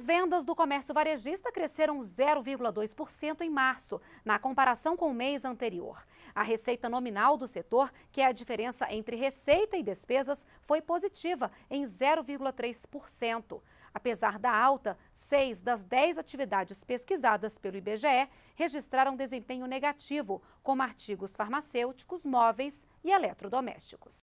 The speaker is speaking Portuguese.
As vendas do comércio varejista cresceram 0,2% em março, na comparação com o mês anterior. A receita nominal do setor, que é a diferença entre receita e despesas, foi positiva em 0,3%. Apesar da alta, seis das dez atividades pesquisadas pelo IBGE registraram desempenho negativo, como artigos farmacêuticos, móveis e eletrodomésticos.